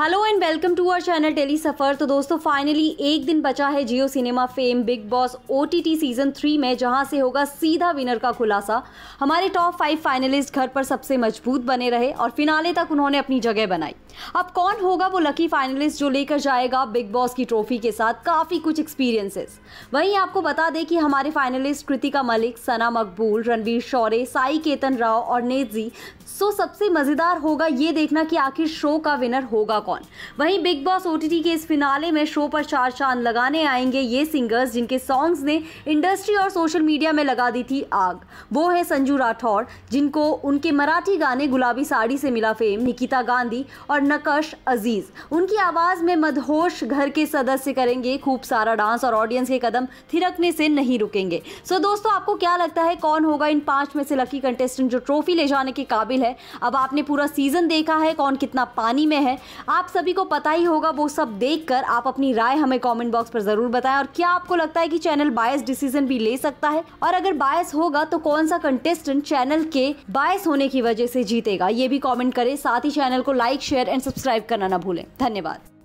hello and welcome to our channel टेली सफ़र तो दोस्तों फाइनली एक दिन बचा है Jio cinema fame Bigg Boss OTT season three में जहां से होगा सीधा विनर का खुलासा हमारे टॉप फाइव फाइनलिस्ट घर पर सबसे मजबूत बने रहे और फिनाले तक उन्होंने अपनी जगह बनाई अब कौन होगा वो लकी फाइनलिस्ट जो लेकर जाएगा बिग बॉस की ट्रॉफी के साथ काफ़ी कुछ एक्सपीरियंसेस वहीं आपको बता दें कि हमारे फाइनलिस्ट कृतिका मलिक सना मकबूल रणवीर शौर्य साई केतन राव और नेजी सो सबसे मज़ेदार होगा ये देखना कि आखिर शो का विनर होगा कौन वहीं बिग बॉस ओ के इस फिनाले में शो पर चार चांद लगाने आएंगे ये सिंगर्स जिनके सॉन्ग्स ने इंडस्ट्री और सोशल मीडिया में लगा दी थी आग वो है संजू राठौर जिनको उनके मराठी गाने गुलाबी साड़ी से मिला फेम निकिता गांधी और नकश अजीज उनकी आवाज में मदहोश घर के सदस्य करेंगे खूब सारा डांस और ऑडियंस के कदम थिरकने से नहीं रुकेंगे सो so, दोस्तों आपको क्या लगता है कौन होगा इन पांच में से लकी कंटेस्टेंट जो ट्रॉफी ले जाने के काबिल है अब आपने पूरा सीजन देखा है कौन कितना पानी में है आप सभी को पता ही होगा वो सब देख आप अपनी राय हमें कॉमेंट बॉक्स पर जरूर बताएं और क्या आपको लगता है कि चैनल बायस डिसीजन भी ले सकता है और अगर बायस होगा तो कौन सा कंटेस्टेंट चैनल के बायस होने की वजह से जीतेगा ये भी कॉमेंट करें साथ ही चैनल को like share and and subscribe करना ना भूलें धन्यवाद